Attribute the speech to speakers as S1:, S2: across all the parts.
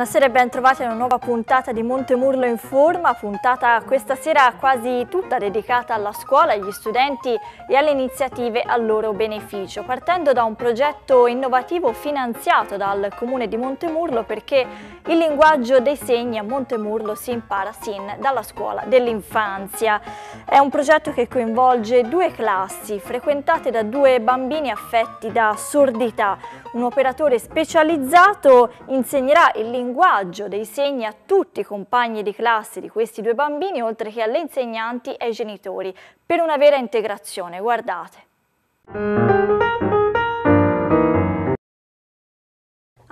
S1: Buonasera e ben trovati a una nuova puntata di Montemurlo in Forma, puntata questa sera quasi tutta dedicata alla scuola, agli studenti e alle iniziative a loro beneficio, partendo da un progetto innovativo finanziato dal comune di Montemurlo perché il linguaggio dei segni a Montemurlo si impara sin dalla scuola dell'infanzia. È un progetto che coinvolge due classi frequentate da due bambini affetti da sordità. Un operatore specializzato insegnerà il linguaggio linguaggio dei segni a tutti i compagni di classe di questi due bambini, oltre che alle insegnanti e ai genitori, per una vera integrazione. Guardate.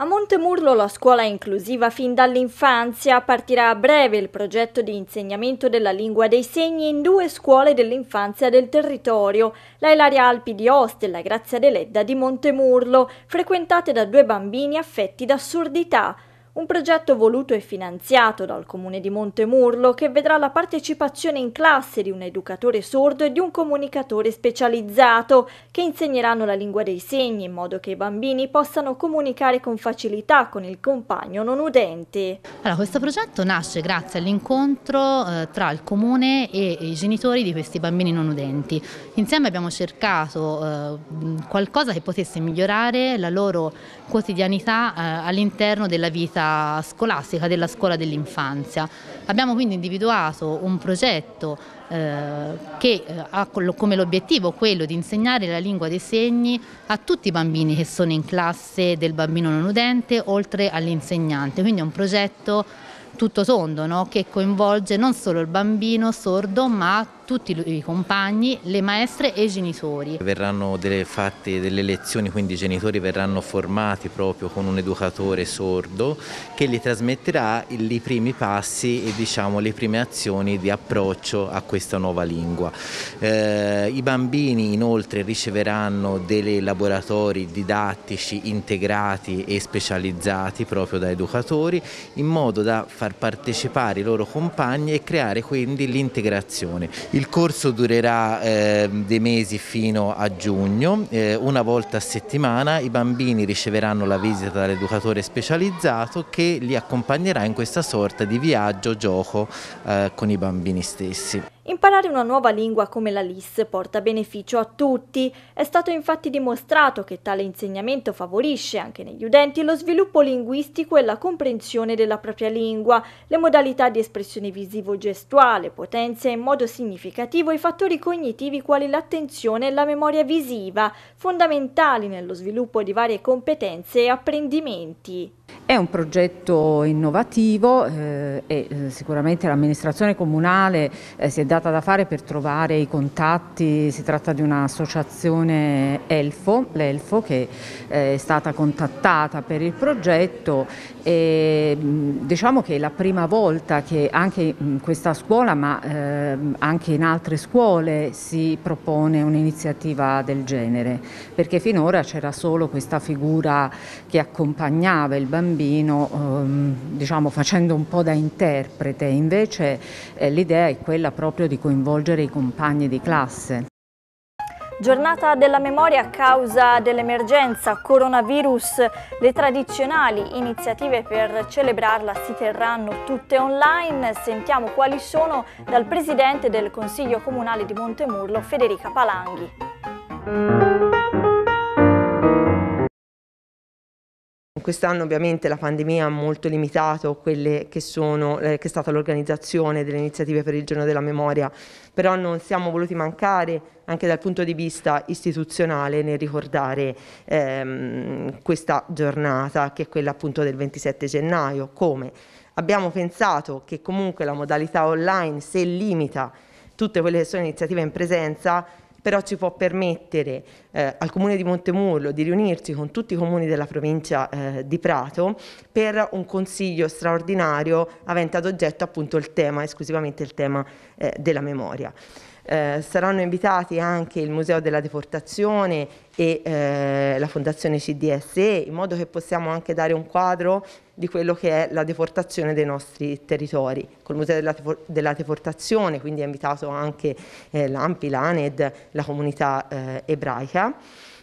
S1: A Montemurlo la scuola è inclusiva fin dall'infanzia. Partirà a breve il progetto di insegnamento della lingua dei segni in due scuole dell'infanzia del territorio, la Ilaria Alpi di Oste e la Grazia Deledda di Montemurlo, frequentate da due bambini affetti da sordità. Un progetto voluto e finanziato dal comune di Montemurlo che vedrà la partecipazione in classe di un educatore sordo e di un comunicatore specializzato che insegneranno la lingua dei segni in modo che i bambini possano comunicare con facilità con il compagno non udente. Allora, questo progetto nasce grazie all'incontro eh, tra il comune e i genitori di questi bambini
S2: non udenti. Insieme abbiamo cercato eh, qualcosa che potesse migliorare la loro quotidianità eh, all'interno della vita scolastica, della scuola dell'infanzia. Abbiamo quindi individuato un progetto eh, che eh, ha come l'obiettivo quello di insegnare la lingua dei segni a tutti i bambini che sono in classe del bambino non udente, oltre all'insegnante. Quindi è un progetto tutto tondo no? che coinvolge non solo il bambino sordo ma tutti i compagni, le maestre e i genitori.
S3: Verranno delle, fatte delle lezioni, quindi i genitori verranno formati proprio con un educatore sordo che gli trasmetterà i primi passi e diciamo, le prime azioni di approccio a questa nuova lingua. Eh, I bambini inoltre riceveranno dei laboratori didattici integrati e specializzati proprio da educatori in modo da far partecipare i loro compagni e creare quindi l'integrazione. Il corso durerà eh, dei mesi fino a giugno, eh, una volta a settimana i bambini riceveranno la visita dall'educatore specializzato che li accompagnerà in questa sorta di viaggio gioco eh, con i bambini stessi.
S1: Imparare una nuova lingua come la LIS porta beneficio a tutti. È stato infatti dimostrato che tale insegnamento favorisce anche negli udenti lo sviluppo linguistico e la comprensione della propria lingua. Le modalità di espressione visivo-gestuale potenzia in modo significativo i fattori cognitivi quali l'attenzione e la memoria visiva, fondamentali nello sviluppo di varie competenze e apprendimenti.
S2: È un progetto innovativo eh, e eh, sicuramente l'amministrazione comunale eh, si è data da fare per trovare i contatti, si tratta di un'associazione Elfo, l'Elfo che eh, è stata contattata per il progetto e diciamo che è la prima volta che anche in questa scuola ma ehm, anche in altre scuole si propone un'iniziativa del genere perché finora c'era solo questa figura che accompagnava il bambino bambino ehm, diciamo, facendo un po' da interprete, invece eh, l'idea è quella proprio di coinvolgere i compagni di
S1: classe. Giornata della memoria a causa dell'emergenza coronavirus. Le tradizionali iniziative per celebrarla si terranno tutte online. Sentiamo quali sono dal presidente del Consiglio Comunale di Montemurlo, Federica
S2: Palanghi. Quest'anno ovviamente la pandemia ha molto limitato quelle che, sono, eh, che è stata l'organizzazione delle iniziative per il giorno della memoria, però non siamo voluti mancare anche dal punto di vista istituzionale nel ricordare ehm, questa giornata che è quella appunto del 27 gennaio. Come? Abbiamo pensato che comunque la modalità online se limita tutte quelle che sono iniziative in presenza però ci può permettere eh, al Comune di Montemurlo di riunirci con tutti i comuni della provincia eh, di Prato per un consiglio straordinario avente ad oggetto appunto il tema, esclusivamente il tema eh, della memoria. Eh, saranno invitati anche il Museo della Deportazione e eh, la Fondazione CDSE, in modo che possiamo anche dare un quadro di quello che è la deportazione dei nostri territori. Col Museo della, della Deportazione, quindi è invitato anche eh, l'AMPI, l'ANED, la comunità eh, ebraica.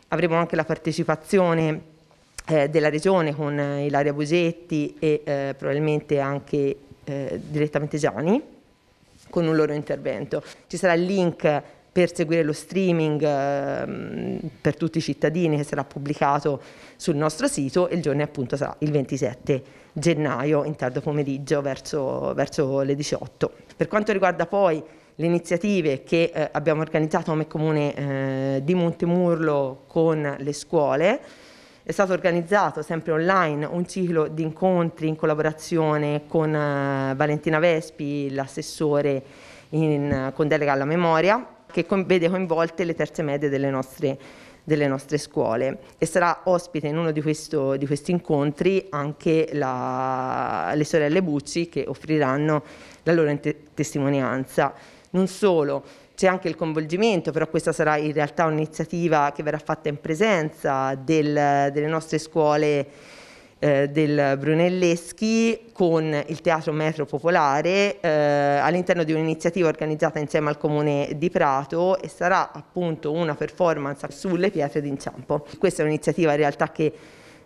S2: Avremo anche la partecipazione eh, della regione con eh, Ilaria Busetti e probabilmente anche direttamente Gianni con un loro intervento. Ci sarà il link per seguire lo streaming eh, per tutti i cittadini che sarà pubblicato sul nostro sito e il giorno appunto sarà il 27 gennaio in tardo pomeriggio verso, verso le 18. Per quanto riguarda poi le iniziative che eh, abbiamo organizzato come comune eh, di Montemurlo con le scuole, è stato organizzato sempre online un ciclo di incontri in collaborazione con eh, Valentina Vespi, l'assessore in, con delega alla memoria, che con, vede coinvolte le terze medie delle nostre delle nostre scuole e sarà ospite in uno di, questo, di questi incontri anche la, le sorelle Bucci che offriranno la loro testimonianza. Non solo, c'è anche il coinvolgimento, però questa sarà in realtà un'iniziativa che verrà fatta in presenza del, delle nostre scuole eh, del Brunelleschi con il Teatro Metro Popolare eh, all'interno di un'iniziativa organizzata insieme al Comune di Prato e sarà appunto una performance sulle pietre d'inciampo. Questa è un'iniziativa in realtà che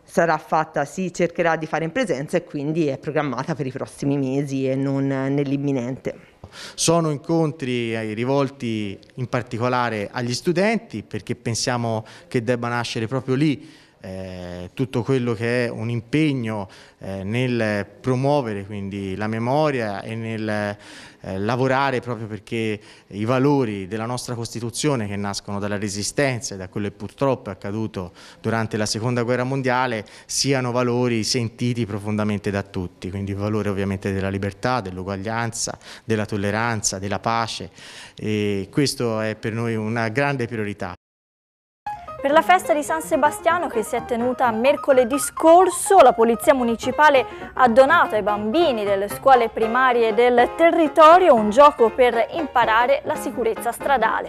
S2: sarà fatta, si cercherà di fare in presenza e quindi è programmata per i prossimi mesi e non nell'imminente.
S3: Sono incontri rivolti in particolare agli studenti perché pensiamo che debba nascere proprio lì eh, tutto quello che è un impegno eh, nel promuovere quindi la memoria e nel eh, lavorare proprio perché i valori della nostra Costituzione che nascono dalla resistenza e da quello che purtroppo è accaduto durante la seconda guerra mondiale siano valori sentiti profondamente da tutti, quindi il valore ovviamente della libertà, dell'uguaglianza, della tolleranza, della pace e questo è per noi una grande priorità.
S1: Per la festa di San Sebastiano che si è tenuta mercoledì scorso, la Polizia Municipale ha donato ai bambini delle scuole primarie del territorio un gioco per imparare la sicurezza stradale.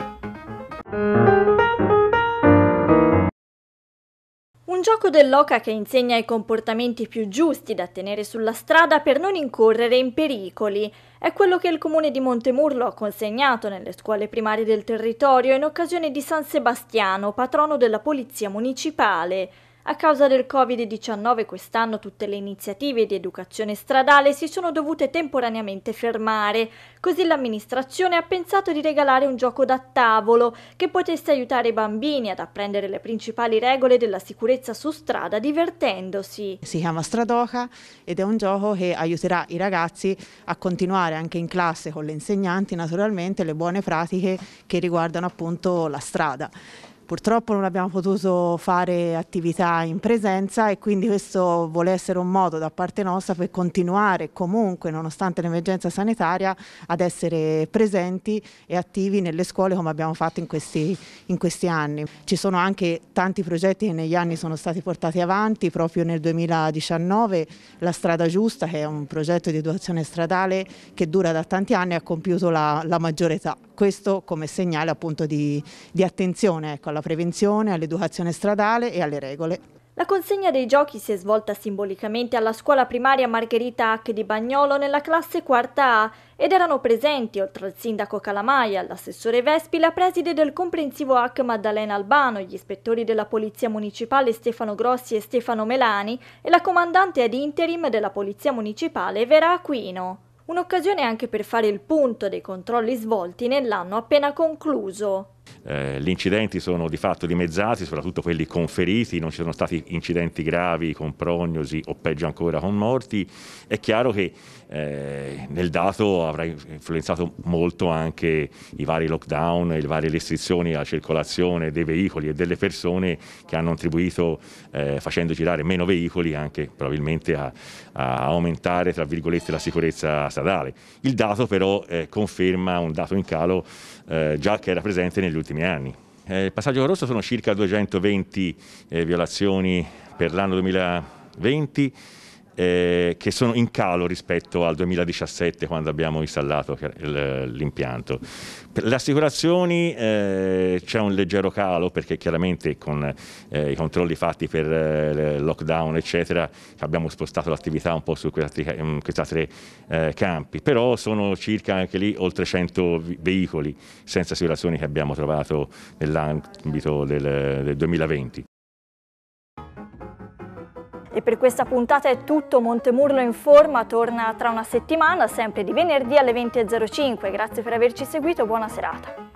S1: Un gioco dell'oca che insegna i comportamenti più giusti da tenere sulla strada per non incorrere in pericoli. È quello che il comune di Montemurlo ha consegnato nelle scuole primarie del territorio in occasione di San Sebastiano, patrono della Polizia Municipale. A causa del Covid-19 quest'anno tutte le iniziative di educazione stradale si sono dovute temporaneamente fermare, così l'amministrazione ha pensato di regalare un gioco da tavolo che potesse aiutare i bambini ad apprendere le principali regole della sicurezza su strada divertendosi.
S2: Si chiama Stradoca ed è un gioco che aiuterà i ragazzi a continuare anche in classe con le insegnanti naturalmente le buone pratiche che riguardano appunto la strada. Purtroppo non abbiamo potuto fare attività in presenza e quindi questo vuole essere un modo da parte nostra per continuare comunque, nonostante l'emergenza sanitaria, ad essere presenti e attivi nelle scuole come abbiamo fatto in questi, in questi anni. Ci sono anche tanti progetti che negli anni sono stati portati avanti, proprio nel 2019 la Strada Giusta, che è un progetto di educazione stradale che dura da tanti anni, ha compiuto la, la maggiore età questo come segnale appunto di, di attenzione ecco, alla prevenzione, all'educazione stradale e alle regole.
S1: La consegna dei giochi si è svolta simbolicamente alla scuola primaria Margherita Hack di Bagnolo nella classe quarta A ed erano presenti, oltre al sindaco Calamaia, l'assessore Vespi, la preside del comprensivo Hack Maddalena Albano, gli ispettori della Polizia Municipale Stefano Grossi e Stefano Melani e la comandante ad interim della Polizia Municipale Vera Aquino. Un'occasione anche per fare il punto dei controlli svolti nell'anno appena concluso.
S3: Eh, gli incidenti sono di fatto dimezzati, soprattutto quelli conferiti, non ci sono stati incidenti gravi con prognosi o peggio ancora con morti. È chiaro che eh, nel dato avrà influenzato molto anche i vari lockdown, le varie restrizioni alla circolazione dei veicoli e delle persone che hanno contribuito eh, facendo girare meno veicoli anche probabilmente a, a, aumentare tra virgolette la sicurezza stradale. Il dato però eh, conferma un dato in calo eh, già che era presente negli ultimi ultimi anni. Eh, il passaggio rosso sono circa 220 eh, violazioni per l'anno 2020 eh, che sono in calo rispetto al 2017 quando abbiamo installato l'impianto. le assicurazioni eh, c'è un leggero calo perché chiaramente con eh, i controlli fatti per eh, lockdown eccetera abbiamo spostato l'attività un po' su questi mm, tre eh, campi, però sono circa anche lì oltre 100 veicoli senza assicurazioni che abbiamo trovato nell'ambito del, del 2020.
S1: E per questa puntata è tutto, Montemurlo in forma torna tra una settimana, sempre di venerdì alle 20.05. Grazie per averci seguito, buona serata.